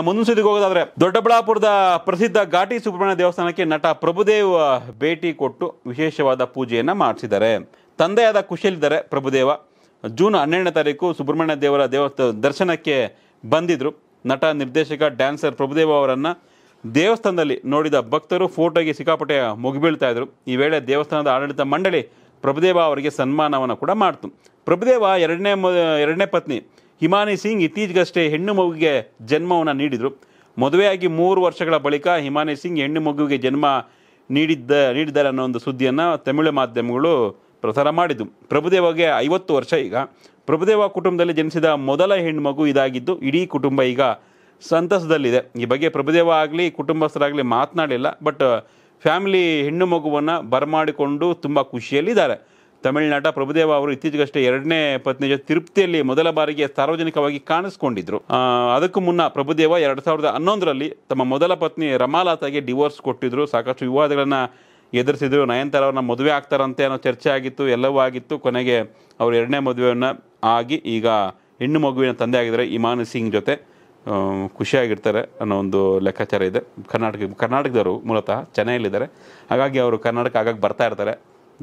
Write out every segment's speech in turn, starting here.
ನಮ್ಮ ಮುಂದಿನ ಸುದ್ದಿಗೆ ಹೋಗೋದಾದ್ರೆ ದೊಡ್ಡಬಳ್ಳಾಪುರದ ಪ್ರಸಿದ್ಧ ಘಾಟಿ ಸುಬ್ರಹ್ಮಣ್ಯ ದೇವಸ್ಥಾನಕ್ಕೆ ನಟ ಪ್ರಭುದೇವ್ ಭೇಟಿ ಕೊಟ್ಟು ವಿಶೇಷವಾದ ಪೂಜೆಯನ್ನು ಮಾಡಿಸಿದ್ದಾರೆ ತಂದೆಯಾದ ಖುಷಿಯಲ್ಲಿದ್ದಾರೆ ಪ್ರಭುದೇವ ಜೂನ್ ಹನ್ನೆರಡನೇ ತಾರೀಕು ಸುಬ್ರಹ್ಮಣ್ಯ ದೇವರ ದೇವಸ್ಥ ದರ್ಶನಕ್ಕೆ ಬಂದಿದ್ದರು ನಟ ನಿರ್ದೇಶಕ ಡ್ಯಾನ್ಸರ್ ಪ್ರಭುದೇವ ಅವರನ್ನು ದೇವಸ್ಥಾನದಲ್ಲಿ ನೋಡಿದ ಭಕ್ತರು ಫೋಟೋಗೆ ಸಿಕ್ಕಾಪಟ್ಟೆ ಮುಗಿಬೀಳ್ತಾ ಇದ್ರು ಈ ವೇಳೆ ದೇವಸ್ಥಾನದ ಆಡಳಿತ ಮಂಡಳಿ ಪ್ರಭುದೇವ ಅವರಿಗೆ ಸನ್ಮಾನವನ್ನು ಕೂಡ ಮಾಡ್ತು ಪ್ರಭುದೇವ ಎರಡನೇ ಎರಡನೇ ಪತ್ನಿ ಹಿಮಾನಿ ಸಿಂಗ್ ಇತ್ತೀಚೆಗಷ್ಟೇ ಹೆಣ್ಣು ಮಗುವಿಗೆ ಜನ್ಮವನ್ನು ನೀಡಿದರು ಮದುವೆಯಾಗಿ ಮೂರು ವರ್ಷಗಳ ಬಳಿಕ ಹಿಮಾನಿ ಸಿಂಗ್ ಹೆಣ್ಣು ಮಗುವಿಗೆ ಜನ್ಮ ನೀಡಿದ್ದ ನೀಡಿದ್ದಾರೆ ಅನ್ನೋ ಒಂದು ಸುದ್ದಿಯನ್ನು ತಮಿಳು ಮಾಧ್ಯಮಗಳು ಪ್ರಸಾರ ಮಾಡಿದ್ದು ಪ್ರಭುದೇವಗೆ ಐವತ್ತು ವರ್ಷ ಈಗ ಪ್ರಭುದೇವ ಕುಟುಂಬದಲ್ಲಿ ಜನಿಸಿದ ಮೊದಲ ಮಗು ಇದಾಗಿದ್ದು ಇಡೀ ಕುಟುಂಬ ಈಗ ಸಂತಸದಲ್ಲಿದೆ ಈ ಬಗ್ಗೆ ಪ್ರಭುದೇವ ಆಗಲಿ ಕುಟುಂಬಸ್ಥರಾಗಲಿ ಮಾತನಾಡಲಿಲ್ಲ ಬಟ್ ಫ್ಯಾಮಿಲಿ ಹೆಣ್ಣು ಮಗುವನ್ನು ಬರಮಾಡಿಕೊಂಡು ತುಂಬ ಖುಷಿಯಲ್ಲಿದ್ದಾರೆ ತಮಿಳುನಾಟ ಪ್ರಭುದೇವ ಅವರು ಇತ್ತೀಚೆಗಷ್ಟೇ ಎರಡನೇ ಪತ್ನಿ ಜೊತೆ ತಿರುಪ್ತಿಯಲ್ಲಿ ಮೊದಲ ಬಾರಿಗೆ ಸಾರ್ವಜನಿಕವಾಗಿ ಕಾಣಿಸ್ಕೊಂಡಿದ್ರು ಅದಕ್ಕೂ ಮುನ್ನ ಪ್ರಭುದೇವ ಎರಡು ಸಾವಿರದ ಹನ್ನೊಂದರಲ್ಲಿ ತಮ್ಮ ಮೊದಲ ಪತ್ನಿ ರಮಾಲಾತಾಗೆ ಡಿವೋರ್ಸ್ ಕೊಟ್ಟಿದ್ರು ಸಾಕಷ್ಟು ವಿವಾದಗಳನ್ನು ಎದುರಿಸಿದ್ರು ನಯನತಾರ ಅವರನ್ನ ಮದುವೆ ಆಗ್ತಾರಂತೆ ಅನ್ನೋ ಚರ್ಚೆ ಆಗಿತ್ತು ಎಲ್ಲವೂ ಆಗಿತ್ತು ಕೊನೆಗೆ ಅವರು ಎರಡನೇ ಮದುವೆಯನ್ನು ಆಗಿ ಈಗ ಹೆಣ್ಣು ಮಗುವಿನ ತಂದೆ ಆಗಿದ್ದಾರೆ ಇಮಾನ್ ಸಿಂಗ್ ಜೊತೆ ಖುಷಿಯಾಗಿರ್ತಾರೆ ಅನ್ನೋ ಒಂದು ಲೆಕ್ಕಾಚಾರ ಇದೆ ಕರ್ನಾಟಕ ಕರ್ನಾಟಕದವರು ಮೂಲತಃ ಚೆನ್ನೈಯಲ್ಲಿದ್ದಾರೆ ಹಾಗಾಗಿ ಅವರು ಕರ್ನಾಟಕ ಆಗಾಗ ಬರ್ತಾ ಇರ್ತಾರೆ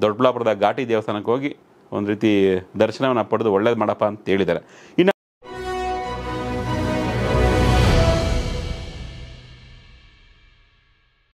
ದೊಡ್ಡಬಳ್ಳಾಪುರದ ಘಾಟಿ ದೇವಸ್ಥಾನಕ್ಕೆ ಹೋಗಿ ಒಂದು ರೀತಿ ದರ್ಶನವನ್ನು ಪಡೆದು ಒಳ್ಳೇದು ಮಾಡಪ್ಪ ಅಂತ ಹೇಳಿದ್ದಾರೆ ಇನ್ನು